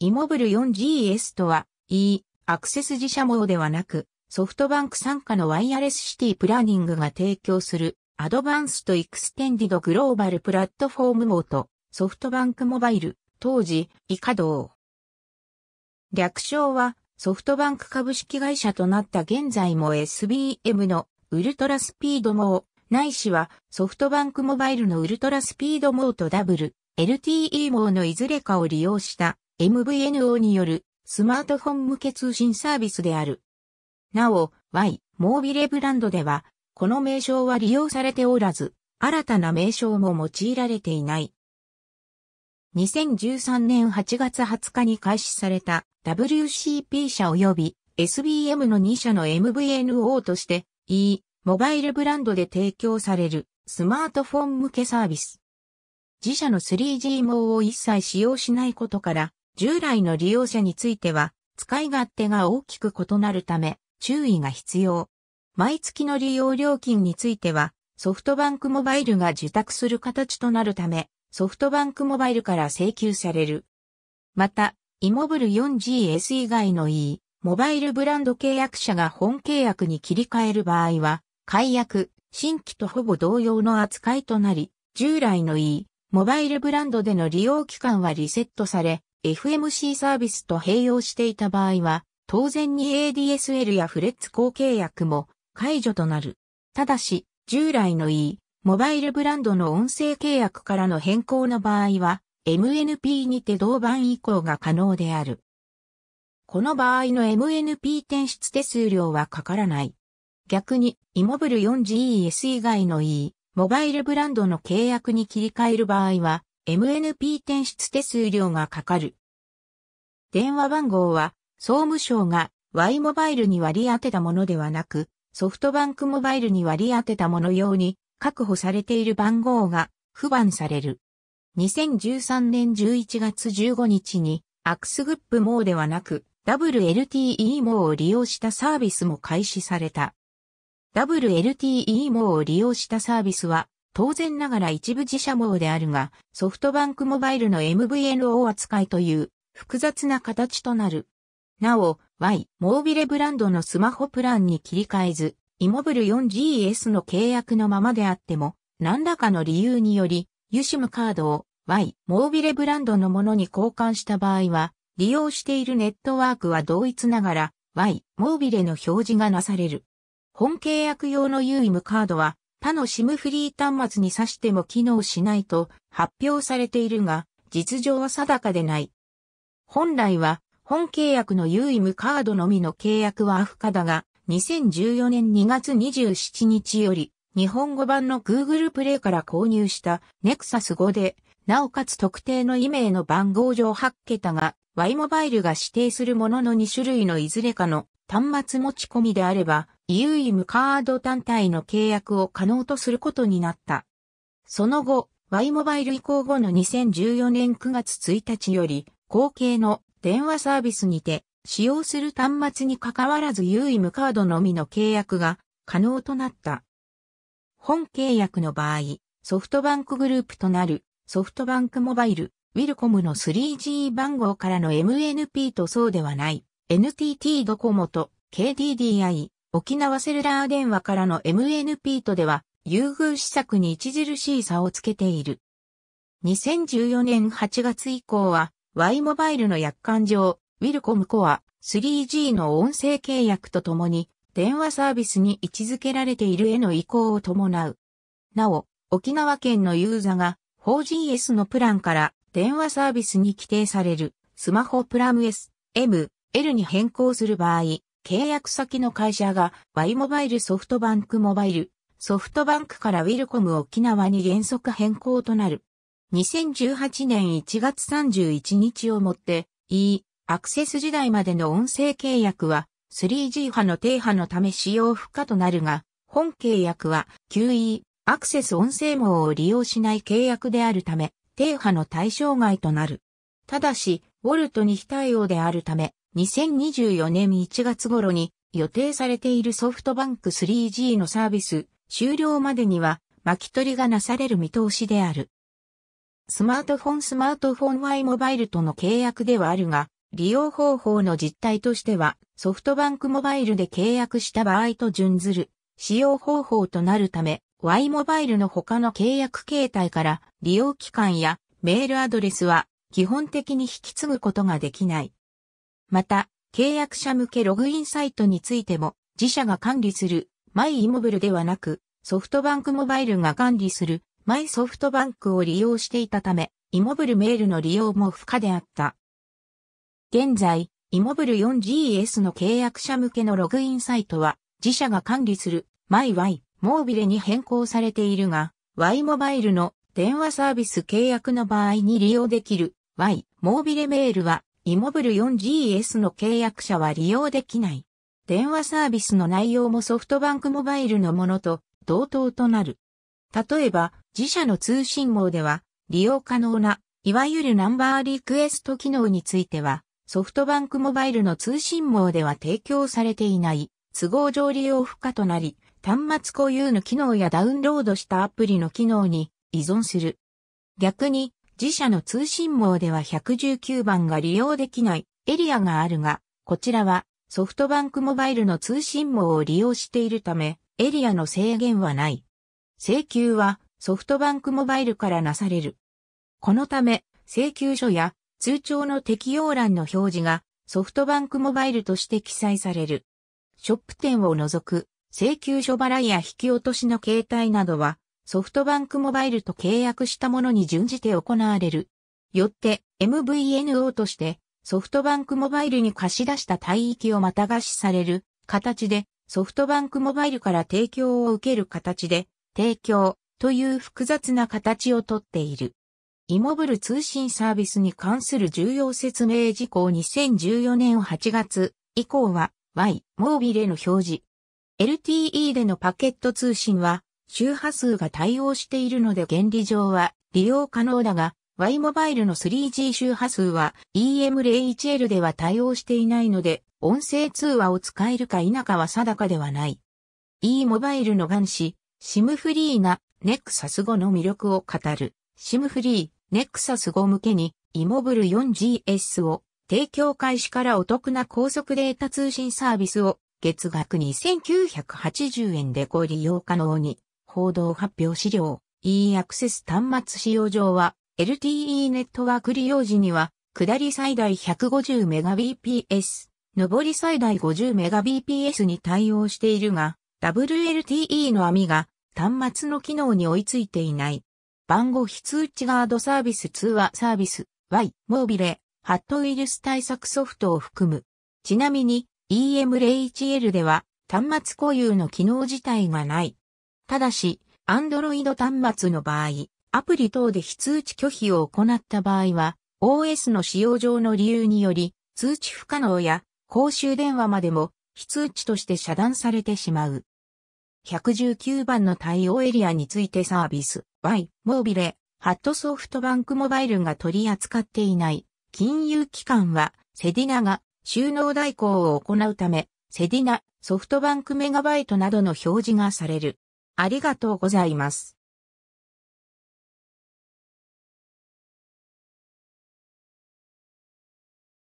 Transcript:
イモブル 4GS とは、E、アクセス自社網ではなく、ソフトバンク参加のワイヤレスシティプランニングが提供する、アドバンスとエクステンディドグローバルプラットフォーム網と、ソフトバンクモバイル、当時、以下同。略称は、ソフトバンク株式会社となった現在も SBM のウルトラスピード網、ないしはソフトバンクモバイルのウルトラスピード網とダブル、LTE 網のいずれかを利用した MVNO によるスマートフォン向け通信サービスである。なお、Y、モービレブランドでは、この名称は利用されておらず、新たな名称も用いられていない。2013年8月20日に開始された WCP 社及び SBM の2社の MVNO として E モバイルブランドで提供されるスマートフォン向けサービス。自社の 3G 網を一切使用しないことから従来の利用者については、使い勝手が大きく異なるため、注意が必要。毎月の利用料金については、ソフトバンクモバイルが受託する形となるため、ソフトバンクモバイルから請求される。また、イモブル 4GS 以外の E、モバイルブランド契約者が本契約に切り替える場合は、解約、新規とほぼ同様の扱いとなり、従来の E、モバイルブランドでの利用期間はリセットされ、FMC サービスと併用していた場合は、当然に ADSL やフレッツ高契約も解除となる。ただし、従来の E、モバイルブランドの音声契約からの変更の場合は、MNP にて同番移行が可能である。この場合の MNP 転出手数料はかからない。逆に、イモブル 4GES 以外の E、モバイルブランドの契約に切り替える場合は、MNP 転出手数料がかかる。電話番号は、総務省が Y モバイルに割り当てたものではなく、ソフトバンクモバイルに割り当てたもの用に確保されている番号が不番される。2013年11月15日に、アクスグップモーではなく、WLTE モーを利用したサービスも開始された。WLTE モーを利用したサービスは、当然ながら一部自社網であるが、ソフトバンクモバイルの MVNO 扱いという複雑な形となる。なお、Y、モービレブランドのスマホプランに切り替えず、イモブル 4GS の契約のままであっても、何らかの理由により、ユシムカードを Y、モービレブランドのものに交換した場合は、利用しているネットワークは同一ながら、Y、モービレの表示がなされる。本契約用のユイムカードは、他の SIM フリー端末に挿しても機能しないと発表されているが、実情は定かでない。本来は、本契約の有意無カードのみの契約はアフカだが、2014年2月27日より、日本語版の Google プレイから購入した Nexus 5で、なおかつ特定のイメーの番号上8桁が Y モバイルが指定するものの2種類のいずれかの端末持ち込みであれば、u i 無カード単体の契約を可能とすることになった。その後、Y モバイル移行後の2014年9月1日より、後継の電話サービスにて、使用する端末に関わらず u i 無カードのみの契約が可能となった。本契約の場合、ソフトバンクグループとなるソフトバンクモバイルウィルコムの 3G 番号からの MNP とそうではない、NTT ドコモと KDDI、沖縄セルラー電話からの MNP とでは、優遇施策に著しい差をつけている。2014年8月以降は、Y モバイルの約款上、ウィルコムコア 3G の音声契約とともに、電話サービスに位置づけられているへの移行を伴う。なお、沖縄県のユーザが 4GS のプランから電話サービスに規定されるスマホプラム S、M、L に変更する場合、契約先の会社が Y モバイルソフトバンクモバイル、ソフトバンクからウィルコム沖縄に原則変更となる。2018年1月31日をもって E、アクセス時代までの音声契約は 3G 波の低波のため使用不可となるが、本契約は QE、アクセス音声網を利用しない契約であるため、低波の対象外となる。ただし、ウォルトに非対応であるため、2024年1月頃に予定されているソフトバンク 3G のサービス終了までには巻き取りがなされる見通しである。スマートフォンスマートフォン Y モバイルとの契約ではあるが、利用方法の実態としては、ソフトバンクモバイルで契約した場合と準ずる使用方法となるため、Y モバイルの他の契約形態から利用期間やメールアドレスは基本的に引き継ぐことができない。また、契約者向けログインサイトについても、自社が管理する、マイイモブルではなく、ソフトバンクモバイルが管理する、マイソフトバンクを利用していたため、イモブルメールの利用も不可であった。現在、イモブル 4GS の契約者向けのログインサイトは、自社が管理する、マイワイ、モービレに変更されているが、Y モバイルの電話サービス契約の場合に利用できる Y モービレメールはイモブル 4GS の契約者は利用できない。電話サービスの内容もソフトバンクモバイルのものと同等となる。例えば、自社の通信網では利用可能な、いわゆるナンバーリクエスト機能については、ソフトバンクモバイルの通信網では提供されていない都合上利用不可となり、端末固有の機能やダウンロードしたアプリの機能に依存する。逆に、自社の通信網では119番が利用できないエリアがあるが、こちらはソフトバンクモバイルの通信網を利用しているため、エリアの制限はない。請求はソフトバンクモバイルからなされる。このため、請求書や通帳の適用欄の表示がソフトバンクモバイルとして記載される。ショップ店を除く請求書払いや引き落としの形態などはソフトバンクモバイルと契約したものに準じて行われる。よって MVNO としてソフトバンクモバイルに貸し出した帯域をまた貸しされる形でソフトバンクモバイルから提供を受ける形で提供という複雑な形をとっている。イモブル通信サービスに関する重要説明事項2014年8月以降は Y モービルへの表示。LTE でのパケット通信は周波数が対応しているので原理上は利用可能だが、Y モバイルの 3G 周波数は EM01L では対応していないので、音声通話を使えるか否かは定かではない。E モバイルの元子、SIM フリーな n e x a s 5の魅力を語る。SIM フリー n e x a s 5向けに E モブル 4GS を提供開始からお得な高速データ通信サービスを月額2980円でご利用可能に報道発表資料、e アクセス端末使用上は、LTE ネットワーク利用時には、下り最大 150Mbps、上り最大 50Mbps に対応しているが、WLTE の網が端末の機能に追いついていない。番号非通知ガードサービス通話サービス Y モービレハットウイルス対策ソフトを含む。ちなみに EM01L では端末固有の機能自体がない。ただし、Android 端末の場合、アプリ等で非通知拒否を行った場合は、OS の使用上の理由により、通知不可能や公衆電話までも非通知として遮断されてしまう。119番の対応エリアについてサービス、Y、モービレ、ハットソフトバンクモバイルが取り扱っていない金融機関はセディナが収納代行を行うため、セディナ、ソフトバンクメガバイトなどの表示がされる。ありがとうございます。